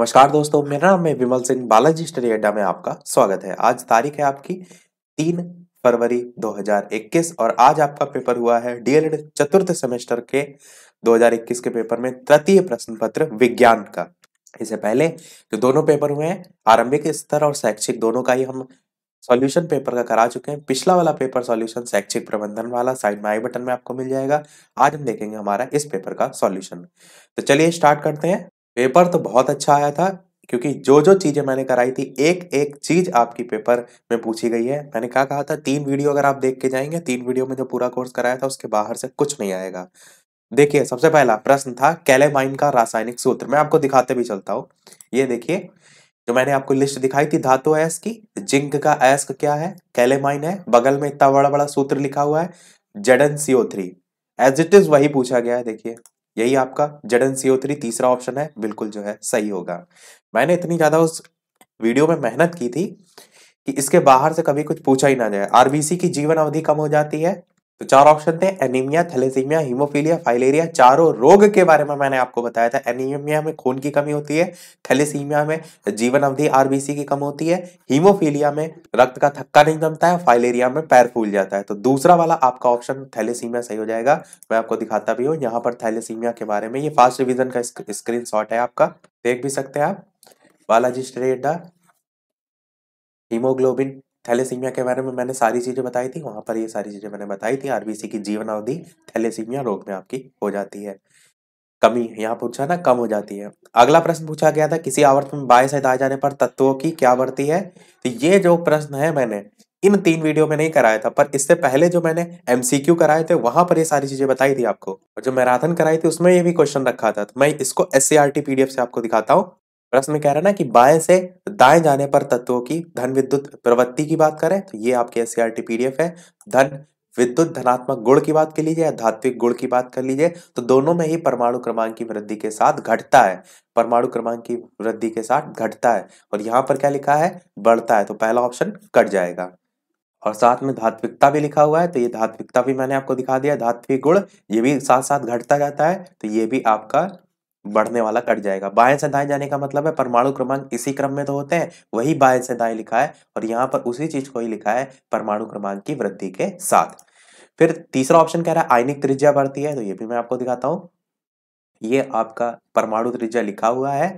नमस्कार दोस्तों मेरा नाम है विमल सिंह बालाजी स्टडी अड्डा में आपका स्वागत है आज तारीख है आपकी तीन फरवरी 2021 और आज आपका पेपर हुआ है डीएलएड चतुर्थ सेमेस्टर के 2021 के पेपर में तृतीय प्रश्न पत्र विज्ञान का इससे पहले जो दोनों पेपर हुए हैं आरंभिक स्तर और शैक्षिक दोनों का ही हम सॉल्यूशन पेपर का करा चुके हैं पिछला वाला पेपर सॉल्यूशन शैक्षिक प्रबंधन वाला साइड में आई बटन में आपको मिल जाएगा आज हम देखेंगे हमारा इस पेपर का सॉल्यूशन तो चलिए स्टार्ट करते हैं पेपर तो बहुत अच्छा आया था क्योंकि जो जो चीज़ें मैंने कराई थी एक एक चीज़ आपकी पेपर में पूछी गई है मैंने क्या कहा था तीन वीडियो अगर आप देख के जाएंगे तीन वीडियो में जो पूरा कोर्स कराया था उसके बाहर से कुछ नहीं आएगा देखिए सबसे पहला प्रश्न था कैलेमाइन का रासायनिक सूत्र मैं आपको दिखाते भी चलता हूँ ये देखिए जो मैंने आपको लिस्ट दिखाई थी धातु अयस्क की जिंक का अयस्क क्या है कैलेमाइन है बगल में इतना बड़ा बड़ा सूत्र लिखा हुआ है Z N CO three as it is वही पूछा गया है देखिए यही आपका जडन सीओ थ्री तीसरा ऑप्शन है बिल्कुल जो है सही होगा मैंने इतनी ज़्यादा उस वीडियो में मेहनत की थी कि इसके बाहर से कभी कुछ पूछा ही ना जाए आरबीसी की जीवन अवधि कम हो जाती है तो चार ऑप्शन थे एनीमिया थैलेसीमिया हीमोफीलिया फाइलेरिया चारों रोग के बारे में मैंने आपको बताया था एनीमिया में खून की कमी होती है थैलेसीमिया में जीवन अवधि आरबीसी की कम होती है हीमोफीलिया में रक्त का थक्का नहीं जमता है फाइलेरिया में पैर फूल जाता है तो दूसरा वाला आपका ऑप्शन थैलेसीमिया सही हो जाएगा मैं आपको दिखाता भी हूँ यहाँ पर थैलेसीमिया के बारे में ये फास्ट रिविजन का स्क्रीन है आपका देख भी सकते हैं आप बालाजी स्ट्रेडा हीमोग्लोबिन थैलेसीमिया के बारे में मैंने सारी चीज़ें बताई थी वहाँ पर ये सारी चीज़ें मैंने बताई थी आरबीसी की अवधि थैलेसीमिया रोग में आपकी हो जाती है कमी यहाँ पूछा ना कम हो जाती है अगला प्रश्न पूछा गया था किसी आवर्त में बाय साइड आ जाने पर तत्वों की क्या बढ़ती है तो ये जो प्रश्न है मैंने इन तीन वीडियो में नहीं कराया था पर इससे पहले जो मैंने एमसीक्यू कराए थे वहां पर ये सारी चीजें बताई थी आपको और जो मैराथन कराई थी उसमें ये भी क्वेश्चन रखा था तो मैं इसको एस सी पीडीएफ से आपको दिखाता हूँ प्रश्न में कह रहा है ना कि बाएं से दाएं जाने पर तत्वों की धन विद्युत प्रवृत्ति की बात करें तो ये आपके एस पीडीएफ है धन विद्युत धनात्मक गुण की बात कर लीजिए या धात्विक गुण की बात कर लीजिए तो दोनों में ही परमाणु क्रमांक की वृद्धि के साथ घटता है परमाणु क्रमांक की वृद्धि के साथ घटता है और यहाँ पर क्या लिखा है बढ़ता है तो पहला ऑप्शन कट जाएगा और साथ में धात्विकता भी लिखा हुआ है तो ये धात्विकता भी मैंने आपको दिखा दिया धात्विक गुण ये भी साथ साथ घटता जाता है तो ये भी आपका बढ़ने वाला कट जाएगा बाएं से दाएं जाने का मतलब है परमाणु क्रमांक इसी क्रम में तो होते हैं वही बाएं से दाएं लिखा है और यहाँ पर उसी चीज को ही लिखा है परमाणु क्रमांक की वृद्धि के साथ फिर तीसरा ऑप्शन कह रहा है आयनिक त्रिज्या बढ़ती है तो ये भी मैं आपको दिखाता हूं ये आपका परमाणु त्रिज्या लिखा हुआ है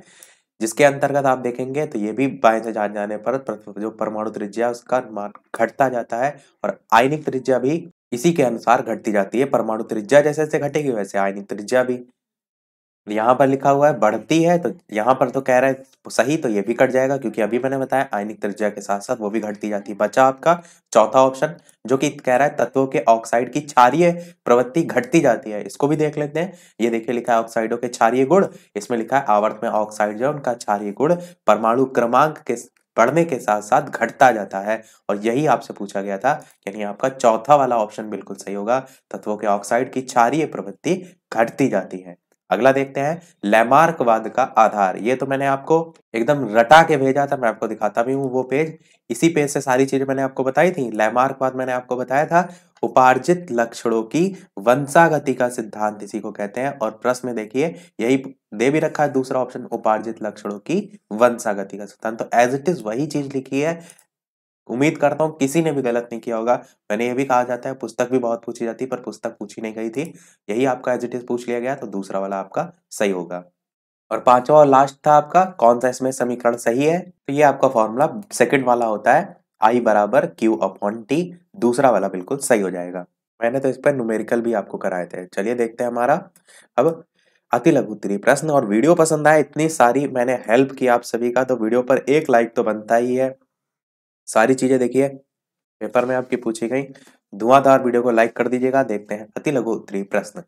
जिसके अंतर्गत आप देखेंगे तो ये भी बाएं से जान जाने पर जो परमाणु त्रिज्या उसका मान घटता जाता है और आयनिक त्रिज्या भी इसी के अनुसार घटती जाती है परमाणु त्रिज्या जैसे जैसे घटेगी वैसे आयनिक त्रिज्या भी यहाँ पर लिखा हुआ है बढ़ती है तो यहाँ पर तो कह रहा है सही तो ये भी कट जाएगा क्योंकि अभी मैंने बताया आयनिक त्रिज्या के साथ साथ वो भी घटती जाती है बचा आपका चौथा ऑप्शन जो कि कह रहा है तत्वों के ऑक्साइड की क्षारिय प्रवृत्ति घटती जाती है इसको भी देख लेते हैं ये देखिए लिखा है ऑक्साइडों के क्षारिय गुण इसमें लिखा है आवर्त में ऑक्साइड जो उनका क्षारिय गुण परमाणु क्रमांक के बढ़ने के साथ साथ घटता जाता है और यही आपसे पूछा गया था यानी आपका चौथा वाला ऑप्शन बिल्कुल सही होगा तत्वों के ऑक्साइड की क्षारिय प्रवृत्ति घटती जाती है अगला देखते हैं लैमार्कवाद का आधार ये तो मैंने आपको एकदम रटा के भेजा था मैं आपको दिखाता भी हूँ वो पेज इसी पेज से सारी चीजें मैंने आपको बताई थी लैमार्कवाद मैंने आपको बताया था उपार्जित लक्षणों की वंशागति का सिद्धांत इसी को कहते हैं और प्रश्न में देखिए यही दे भी रखा है दूसरा ऑप्शन उपार्जित लक्षणों की वंशागति का सिद्धांत तो एज इट इज वही चीज लिखी है उम्मीद करता हूँ किसी ने भी गलत नहीं किया होगा मैंने ये भी कहा जाता है पुस्तक भी बहुत पूछी जाती है पर पुस्तक पूछी नहीं गई थी यही आपका एज इट इज पूछ लिया गया तो दूसरा वाला आपका सही होगा और पांचवा और लास्ट था आपका कौन सा इसमें समीकरण सही है तो ये आपका फॉर्मूला सेकेंड वाला होता है आई बराबर क्यू अपॉन टी दूसरा वाला बिल्कुल सही हो जाएगा मैंने तो इस पर न्यूमेरिकल भी आपको कराए थे चलिए देखते हैं हमारा अब अति लघु उत्तरी प्रश्न और वीडियो पसंद आए इतनी सारी मैंने हेल्प की आप सभी का तो वीडियो पर एक लाइक तो बनता ही है सारी चीज़ें देखिए पेपर में आपकी पूछी गई धुआंधार वीडियो को लाइक कर दीजिएगा देखते हैं अति लघु उत्तरी प्रश्न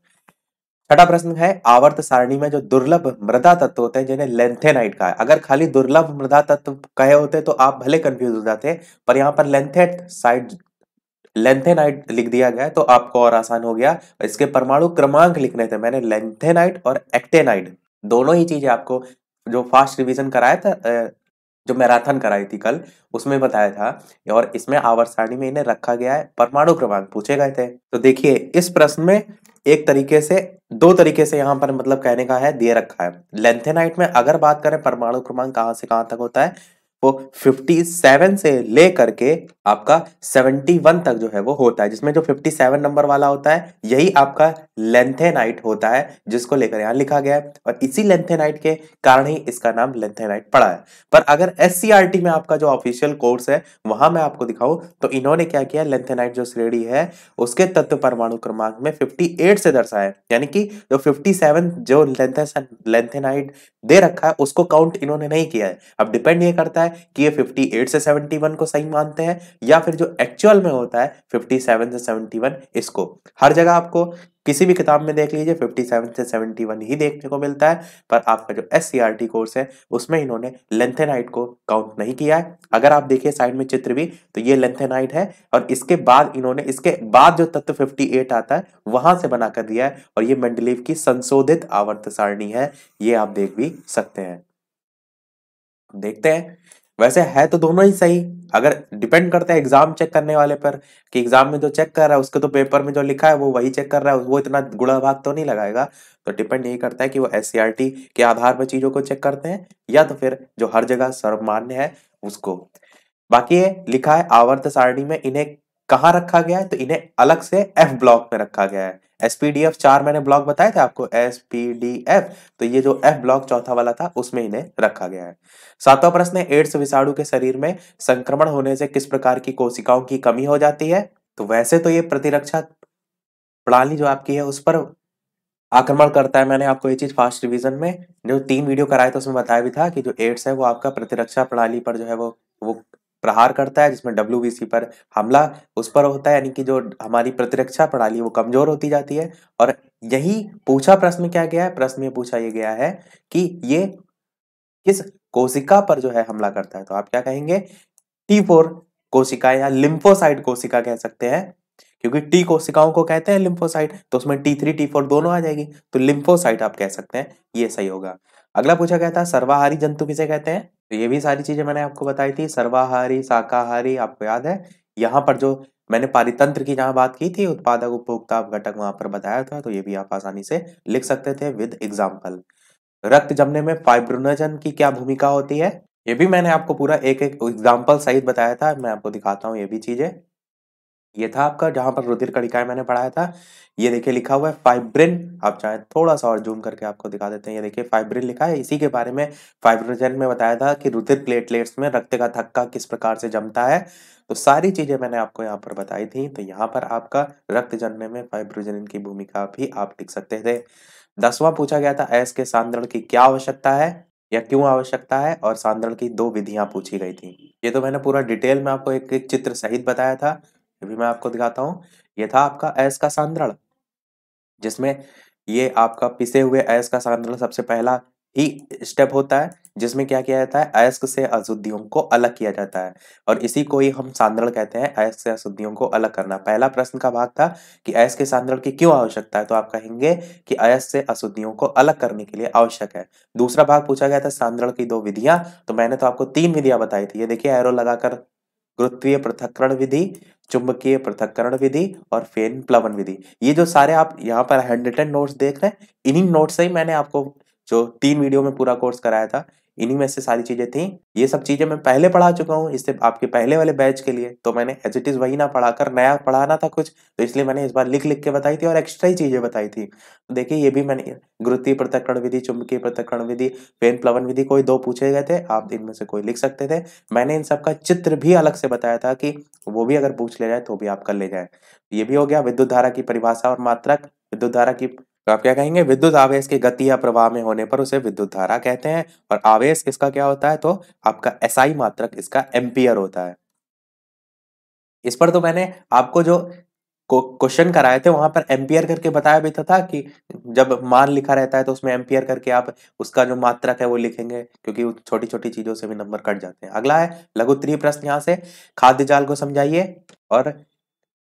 छठा प्रश्न है आवर्त सारणी में जो दुर्लभ मृदा तत्व होते हैं जिन्हें लेंथेनाइट कहा है अगर खाली दुर्लभ मृदा तत्व कहे होते तो आप भले कंफ्यूज हो जाते पर यहाँ पर लेंथेट साइड लेंथेनाइट लिख दिया गया तो आपको और आसान हो गया इसके परमाणु क्रमांक लिखने थे मैंने लेंथेनाइट और एक्टेनाइट दोनों ही चीजें आपको जो फास्ट रिविजन कराया था जो मैराथन कराई थी कल उसमें बताया था और इसमें आवर सारणी में इन्हें रखा गया है परमाणु क्रमांक पूछे गए थे तो देखिए इस प्रश्न में एक तरीके से दो तरीके से यहाँ पर मतलब कहने का है दे रखा है लेंथेनाइट में अगर बात करें परमाणु क्रमांक कहाँ से कहाँ तक होता है वो 57 से ले करके आपका 71 तक जो है वो होता है जिसमें जो 57 नंबर वाला होता है यही आपका लेंथेनाइट होता है जिसको लेकर यहाँ लिखा गया है और इसी लेंथेनाइट के कारण ही इसका नाम लेंथेनाइट पड़ा है पर अगर एस में आपका जो ऑफिशियल कोर्स है वहां मैं आपको दिखाऊं तो इन्होंने क्या किया लेंथेनाइट जो श्रेणी है उसके तत्व परमाणु क्रमांक में फिफ्टी से दर्शाया यानी कि जो फिफ्टी जो लेंथेनाइट दे रखा है उसको काउंट इन्होंने नहीं किया है अब डिपेंड ये करता है कि ये 58 से 71 को सही मानते हैं या फिर जो एक्चुअल में होता है 57 से 71 इसको हर जगह आपको किसी भी किताब में देख लीजिए 57 से 71 ही देखने को मिलता है पर आपका जो एस कोर्स है उसमें इन्होंने लेंथेनाइट को काउंट नहीं किया है अगर आप देखिए साइड में चित्र भी तो ये लेंथेनाइट है और इसके बाद इन्होंने इसके बाद जो तत्व 58 आता है वहां से बनाकर दिया है और ये मंडलीव की संशोधित आवर्त सारणी है ये आप देख भी सकते हैं देखते हैं वैसे है तो दोनों ही सही अगर डिपेंड करता है एग्जाम चेक करने वाले पर कि एग्जाम में जो चेक कर रहा है उसके तो पेपर में जो लिखा है वो वही चेक कर रहा है वो इतना गुड़ा भाग तो नहीं लगाएगा तो डिपेंड यही करता है कि वो एस के आधार पर चीज़ों को चेक करते हैं या तो फिर जो हर जगह सर्वमान्य है उसको बाकी ये लिखा है आवर्त सारणी में इन्हें कहाँ रखा गया है तो इन्हें अलग से एफ ब्लॉक में रखा गया है एसपीडीएफ चार मैंने ब्लॉक बताए थे आपको एस तो ये जो एफ ब्लॉक चौथा वाला था उसमें इन्हें रखा गया है सातवां प्रश्न है एड्स विषाणु के शरीर में संक्रमण होने से किस प्रकार की कोशिकाओं की कमी हो जाती है तो वैसे तो ये प्रतिरक्षा प्रणाली जो आपकी है उस पर आक्रमण करता है मैंने आपको ये चीज फास्ट रिविजन में जो तीन वीडियो कराए थे उसमें बताया भी था कि जो एड्स है वो आपका प्रतिरक्षा प्रणाली पर जो है वो वो प्रहार करता है जिसमें डब्ल्यू पर हमला उस पर होता है यानी कि जो हमारी प्रतिरक्षा प्रणाली वो कमजोर होती जाती है और यही पूछा प्रश्न क्या गया है प्रश्न में पूछा ये गया है कि ये किस कोशिका पर जो है हमला करता है तो आप क्या कहेंगे टी फोर कोशिका या लिम्फोसाइड कोशिका कह सकते हैं क्योंकि टी कोशिकाओं को कहते हैं लिम्फोसाइड तो उसमें टी थ्री टी फोर दोनों आ जाएगी तो लिम्फोसाइड आप कह सकते हैं ये सही होगा अगला पूछा गया था सर्वाहारी जंतु किसे कहते हैं तो ये भी सारी चीजें मैंने आपको बताई थी सर्वाहारी शाकाहारी आपको याद है यहाँ पर जो मैंने पारितंत्र की जहाँ बात की थी उत्पादक उपभोक्ता घटक वहां पर बताया था तो ये भी आप आसानी से लिख सकते थे विद एग्जाम्पल रक्त जमने में फाइब्रोनजन की क्या भूमिका होती है ये भी मैंने आपको पूरा एक एक एग्जाम्पल सहित बताया था मैं आपको दिखाता हूँ ये भी चीजें ये था आपका जहां पर रुधिर कणिकाएं मैंने पढ़ाया था ये देखिए लिखा हुआ है फाइब्रिन आप चाहे थोड़ा सा और जूम करके आपको दिखा देते हैं ये देखिए फाइब्रिन लिखा है इसी के बारे में फाइब्रोजन में बताया था कि रुधिर प्लेटलेट्स में रक्त का थक्का किस प्रकार से जमता है तो सारी चीज़ें मैंने आपको यहाँ पर बताई थी तो यहाँ पर आपका रक्त जन्मे में फाइब्रोजन की भूमिका भी आप लिख सकते थे दसवां पूछा गया था एस के सांद्रण की क्या आवश्यकता है या क्यों आवश्यकता है और सांद्रण की दो विधियां पूछी गई थी ये तो मैंने पूरा डिटेल में आपको एक एक चित्र सहित बताया था ये भी मैं आपको दिखाता हूँ ये था आपका एस का सांद्रण जिसमें ये आपका पिसे हुए एस का सांद्रण सबसे पहला ही स्टेप होता है जिसमें क्या किया जाता है अयस्क से अशुद्धियों को अलग किया जाता है और इसी को ही हम सांद्रण कहते हैं अयस्क से अशुद्धियों को अलग करना पहला प्रश्न का भाग था कि अयस्क के सांद्रण की क्यों आवश्यकता है तो आप कहेंगे कि अयस्क से अशुद्धियों को अलग करने के लिए आवश्यक है दूसरा भाग पूछा गया था सांद्रण की दो विधियां तो मैंने तो आपको तीन विधियां बताई थी ये देखिए एरो लगाकर गुरुत्वीय पृथककरण विधि चुंबकीय पृथककरण विधि और फेन प्लवन विधि ये जो सारे आप यहाँ पर हैंड रिटन नोट्स देख रहे हैं इन्हीं नोट्स से ही मैंने आपको जो तीन वीडियो में पूरा कोर्स कराया था इन्हीं में से सारी चीजें थी ये सब चीजें मैं पहले पढ़ा चुका हूँ इससे आपके पहले वाले बैच के लिए तो मैंने एज इट इज वही ना पढ़ाकर नया पढ़ाना था कुछ तो इसलिए मैंने इस बार लिख लिख के बताई थी और एक्स्ट्रा ही चीजें बताई थी तो देखिए ये भी मैंने गुरुत्वीय पृथककरण विधि चुंबकीय पृथककरण विधि पेन प्लवन विधि कोई दो पूछे गए थे आप इनमें से कोई लिख सकते थे मैंने इन सब का चित्र भी अलग से बताया था कि वो भी अगर पूछ ले जाए तो भी आप कर ले जाए ये भी हो गया विद्युत धारा की परिभाषा और मात्रक विद्युत धारा की तो आप क्या कहेंगे विद्युत आवेश के गति या प्रवाह में होने पर उसे विद्युत धारा कहते हैं और आवेश इसका क्या होता है तो आपका एसआई SI मात्रक इसका एम्पियर होता है इस पर तो मैंने आपको जो क्वेश्चन कराए थे वहां पर एम्पियर करके बताया भी तो था कि जब मान लिखा रहता है तो उसमें एम्पियर करके आप उसका जो मात्रक है वो लिखेंगे क्योंकि छोटी छोटी चीजों से भी नंबर कट जाते हैं अगला है लघु त्रिय प्रश्न यहाँ से खाद्य जाल को समझाइए और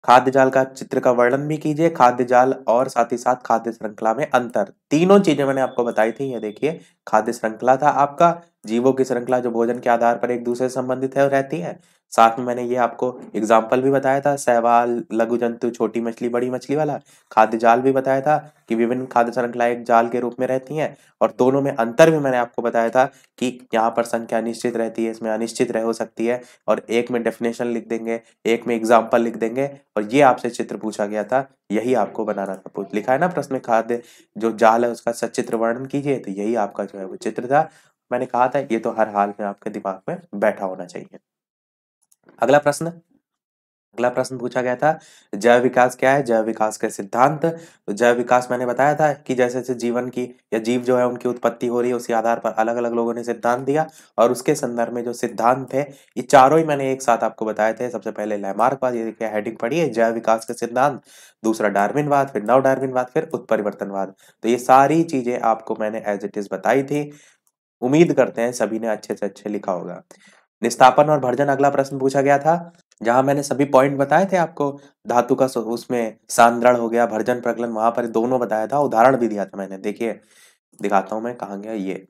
खाद्य जाल का चित्र का वर्णन भी कीजिए खाद्य जाल और साथ ही साथ खाद्य श्रृंखला में अंतर तीनों चीजें मैंने आपको बताई थी ये देखिए खाद्य श्रृंखला था आपका जीवों की श्रृंखला जो भोजन के आधार पर एक दूसरे से संबंधित है और रहती है साथ में मैंने ये आपको एग्जाम्पल भी बताया था सहवाल लघु जंतु छोटी मछली बड़ी मछली वाला खाद्य जाल भी बताया था कि विभिन्न खाद्य श्रृंखला एक जाल के रूप में रहती हैं और दोनों में अंतर भी मैंने आपको बताया था कि यहाँ पर संख्या अनिश्चित रहती है इसमें अनिश्चित रह हो सकती है और एक में डेफिनेशन लिख देंगे एक में एग्जाम्पल लिख देंगे और ये आपसे चित्र पूछा गया था यही आपको बनाना था लिखा है ना प्रश्न खाद्य जो जाल है उसका सचित्र वर्णन कीजिए तो यही आपका जो है वो चित्र था मैंने कहा था ये तो हर हाल में आपके दिमाग में बैठा होना चाहिए अगला प्रश्न अगला प्रश्न पूछा गया था जैव विकास क्या है जैव विकास के सिद्धांत तो जैव विकास मैंने बताया था कि जैसे जैसे जीवन की या जीव जो है उनकी उत्पत्ति हो रही है उसी आधार पर अलग अलग लोगों ने सिद्धांत दिया और उसके संदर्भ में जो सिद्धांत है ये चारों ही मैंने एक साथ आपको बताए थे सबसे पहले लैमार्क वाद ये हेडिंग पढ़ी है जैव विकास के सिद्धांत दूसरा डार्विनवाद फिर नव डार्विनवाद फिर उत्परिवर्तनवाद तो ये सारी चीजें आपको मैंने एज इट इज बताई थी उम्मीद करते हैं सभी ने अच्छे से अच्छे लिखा होगा निस्तापन और भर्जन अगला प्रश्न पूछा गया था जहां मैंने सभी पॉइंट बताए थे आपको धातु का उसमें सांद्रण हो गया भर्जन प्रकलन वहां पर दोनों बताया था उदाहरण भी दिया था मैंने देखिए दिखाता हूं मैं कहा गया ये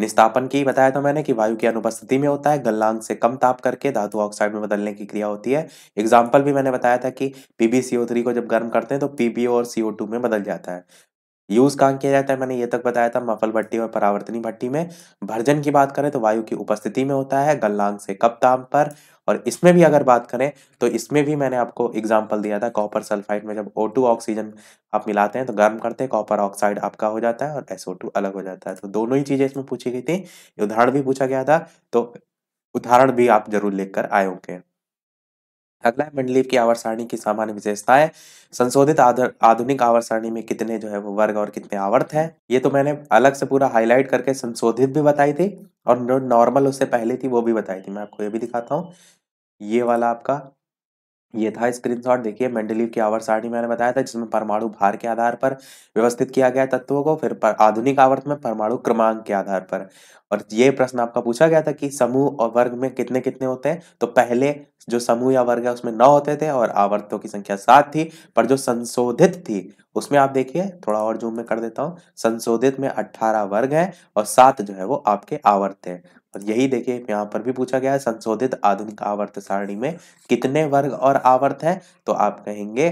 निस्तापन की बताया था मैंने कि वायु की अनुपस्थिति में होता है गलनांक से कम ताप करके धातु ऑक्साइड में बदलने की क्रिया होती है एग्जाम्पल भी मैंने बताया था कि पीबीसीओ थ्री को जब गर्म करते हैं तो पीबीओ और सीओ टू में बदल जाता है यूज कहाँ किया जाता है मैंने ये तक बताया था मफल भट्टी और परावर्तनी भट्टी में भर्जन की बात करें तो वायु की उपस्थिति में होता है गलनांग से कप ताम पर और इसमें भी अगर बात करें तो इसमें भी मैंने आपको एग्जाम्पल दिया था कॉपर सल्फाइड में जब ओ ऑक्सीजन आप मिलाते हैं तो गर्म करते हैं कॉपर ऑक्साइड आपका हो जाता है और SO2 अलग हो जाता है तो दोनों ही चीज़ें इसमें पूछी गई थी उदाहरण भी पूछा गया था तो उदाहरण भी आप जरूर लेकर आए होंगे अगला है मंडलीप की आवर सारणी की सामान्य विशेषताएं संशोधित आधुनिक आवर सारणी में कितने जो है वो वर्ग और कितने आवर्त हैं ये तो मैंने अलग से पूरा हाईलाइट करके संशोधित भी बताई थी और नॉर्मल उससे पहले थी वो भी बताई थी मैं आपको ये भी दिखाता हूँ ये वाला आपका ये था स्क्रीनशॉट देखिए मेंडलीव की आवर्त सारणी मैंने बताया था जिसमें परमाणु भार के आधार पर व्यवस्थित किया गया तत्वों को फिर आधुनिक आवर्त में परमाणु क्रमांक के आधार पर और ये प्रश्न आपका पूछा गया था कि समूह और वर्ग में कितने कितने होते हैं तो पहले जो समूह या वर्ग है उसमें नौ होते थे और आवर्तों की संख्या सात थी पर जो संशोधित थी उसमें आप देखिए थोड़ा और जूम में कर देता हूँ संशोधित में अट्ठारह वर्ग है और सात जो है वो आपके आवर्त है और यही देखिए यहाँ पर भी पूछा गया है संशोधित आधुनिक आवर्त सारणी में कितने वर्ग और आवर्त हैं तो आप कहेंगे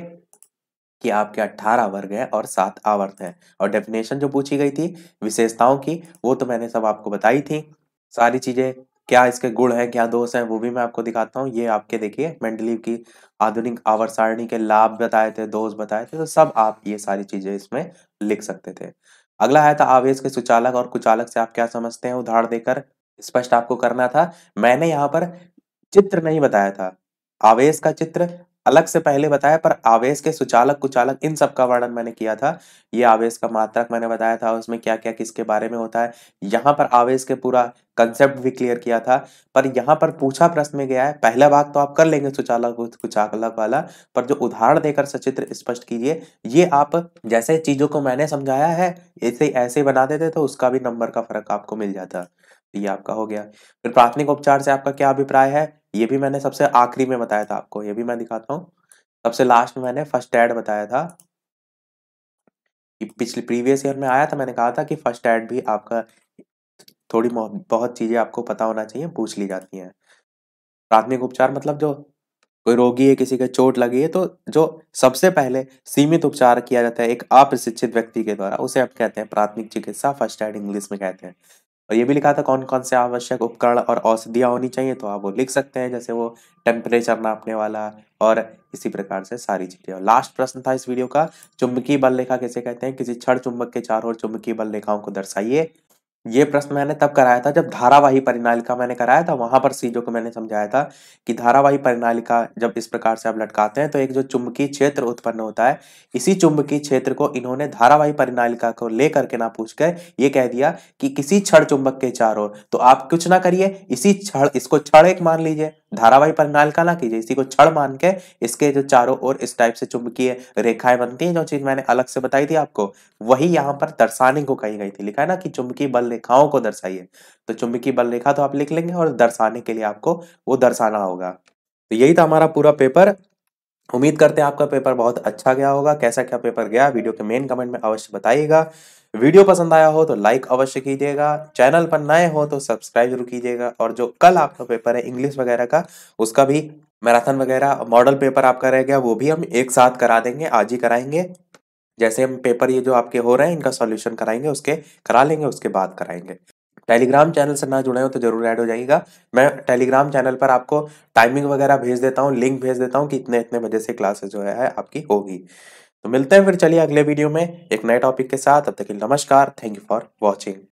कि आपके 18 वर्ग हैं और सात आवर्त हैं और डेफिनेशन जो पूछी गई थी विशेषताओं की वो तो मैंने सब आपको बताई थी सारी चीज़ें क्या इसके गुण हैं क्या दोष हैं वो भी मैं आपको दिखाता हूँ ये आपके देखिए मेंडलीव की आधुनिक आवर्त सारणी के लाभ बताए थे दोष बताए थे तो सब आप ये सारी चीज़ें इसमें लिख सकते थे अगला है था आवेश के सुचालक और कुचालक से आप क्या समझते हैं उदाहरण देकर स्पष्ट आपको करना था मैंने यहाँ पर चित्र नहीं बताया था आवेश का चित्र अलग से पहले बताया पर आवेश के सुचालक कुचालक इन सब का वर्णन मैंने किया था ये आवेश का मात्रक मैंने बताया था उसमें क्या क्या किसके बारे में होता है यहाँ पर आवेश के पूरा कंसेप्ट भी क्लियर किया था पर यहाँ पर पूछा प्रश्न में गया है पहला भाग तो आप कर लेंगे सुचालक कुचालक वाला पर जो उदाहरण देकर सचित्र स्पष्ट कीजिए ये आप जैसे चीजों को मैंने समझाया है ऐसे ऐसे बना देते तो उसका भी नंबर का फर्क आपको मिल जाता ये आपका हो गया फिर प्राथमिक उपचार से आपका क्या अभिप्राय है ये भी मैंने सबसे आखिरी में बताया था आपको ये भी मैं दिखाता हूँ सबसे लास्ट में मैंने फर्स्ट एड बताया था पिछले प्रीवियस ईयर में आया था मैंने कहा था कि फर्स्ट एड भी आपका थोड़ी बहुत चीज़ें आपको पता होना चाहिए पूछ ली जाती हैं प्राथमिक उपचार मतलब जो कोई रोगी है किसी के चोट लगी है तो जो सबसे पहले सीमित उपचार किया जाता है एक अप्रशिक्षित व्यक्ति के द्वारा उसे आप कहते हैं प्राथमिक चिकित्सा फर्स्ट एड इंग्लिश में कहते हैं और ये भी लिखा था कौन कौन से आवश्यक उपकरण और औषधियाँ होनी चाहिए तो आप वो लिख सकते हैं जैसे वो टेम्परेचर नापने वाला और इसी प्रकार से सारी चीज़ें और लास्ट प्रश्न था इस वीडियो का चुंबकीय बल रेखा कैसे कहते हैं किसी छड़ चुंबक के चारों ओर चुंबकीय बल रेखाओं को दर्शाइए ये प्रश्न मैंने तब कराया था जब धारावाही परिणालिका मैंने कराया था वहां पर सीजों को मैंने समझाया था कि धारावाही परिणालिका जब इस प्रकार से आप लटकाते हैं तो एक जो चुंबकीय क्षेत्र उत्पन्न होता है इसी चुंबकीय क्षेत्र को इन्होंने धारावाही परिणालिका को लेकर के ना पूछ कर ये कह दिया कि किसी क्षण चुंबक के चारों तो आप कुछ ना करिए इसी क्षण इसको क्षण एक मान लीजिए धारावाही परिनालिकाला कीजिए इसी को छड़ मान के इसके जो चारों ओर इस टाइप से चुंबकीय रेखाएं बनती हैं जो चीज मैंने अलग से बताई थी आपको वही यहाँ पर दर्शाने को कही गई थी लिखा है ना कि चुंबकीय बल रेखाओं को दर्शाइए तो चुंबकीय बल रेखा तो आप लिख लेंगे और दर्शाने के लिए आपको वो दर्शाना होगा तो यही था हमारा पूरा पेपर उम्मीद करते हैं आपका पेपर बहुत अच्छा गया होगा कैसा क्या पेपर गया वीडियो के मेन कमेंट में अवश्य बताइएगा वीडियो पसंद आया हो तो लाइक अवश्य कीजिएगा चैनल पर नए हो तो सब्सक्राइब जरूर कीजिएगा और जो कल आपका पेपर है इंग्लिश वगैरह का उसका भी मैराथन वगैरह मॉडल पेपर आपका रह गया वो भी हम एक साथ करा देंगे आज ही कराएंगे जैसे हम पेपर ये जो आपके हो रहे हैं इनका सॉल्यूशन कराएंगे उसके करा लेंगे उसके बाद कराएंगे टेलीग्राम चैनल से ना जुड़े हो तो जरूर ऐड हो जाएगा मैं टेलीग्राम चैनल पर आपको टाइमिंग वगैरह भेज देता हूँ लिंक भेज देता हूँ कि इतने इतने बजे से क्लासेस जो है आपकी होगी तो मिलते हैं फिर चलिए अगले वीडियो में एक नए टॉपिक के साथ अब तक नमस्कार थैंक यू फॉर वॉचिंग